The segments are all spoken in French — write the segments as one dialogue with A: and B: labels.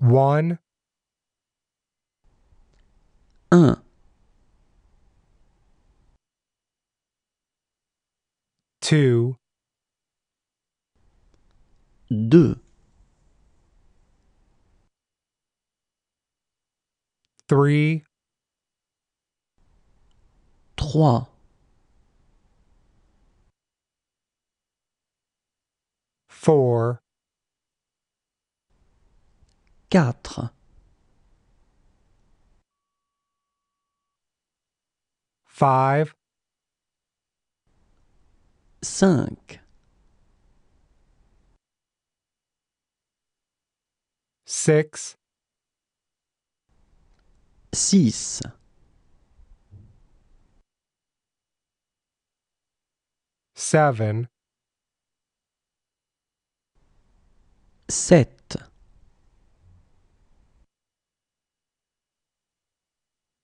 A: one. Un. Uh. Two. Deux. Three. Trois. Four. 4 5 5 6 6 7 7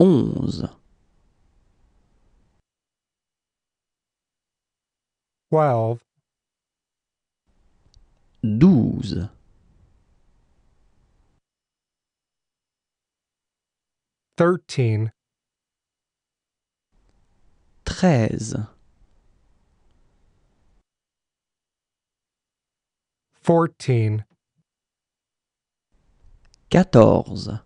A: onze. Twelve. Douze. Treize. Quatorze.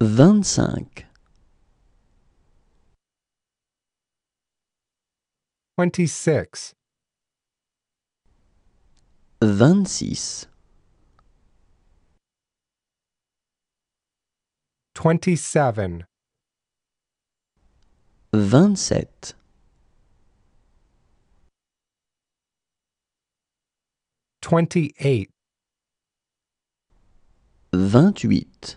A: Vingt-cinq. Twenty-six.
B: Vingt-six.
A: Twenty-seven.
B: Vingt-sept. twenty Vingt-huit.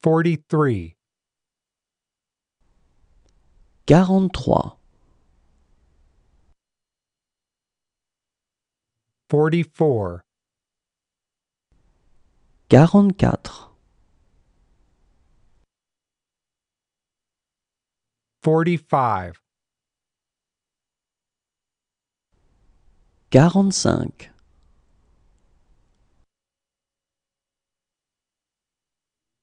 A: 43 43 44 44 45 45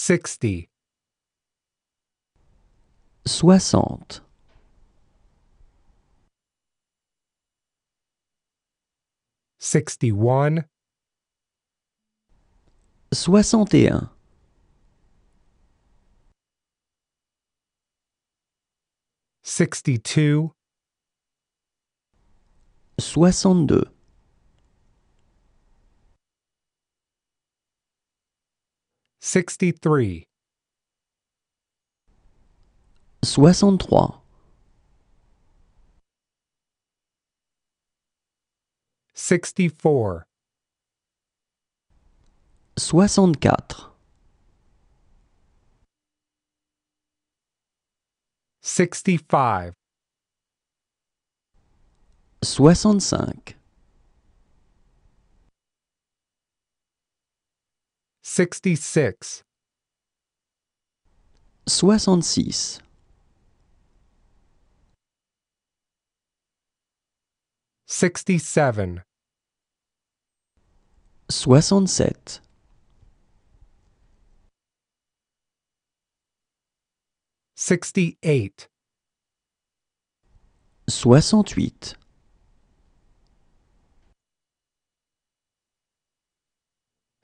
A: sixty, soixante, sixty-one, soixante et un, sixty-two, soixante-deux. 63 63 64 64 65 65 66
B: 66
A: 67 67 68
B: 68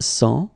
A: 100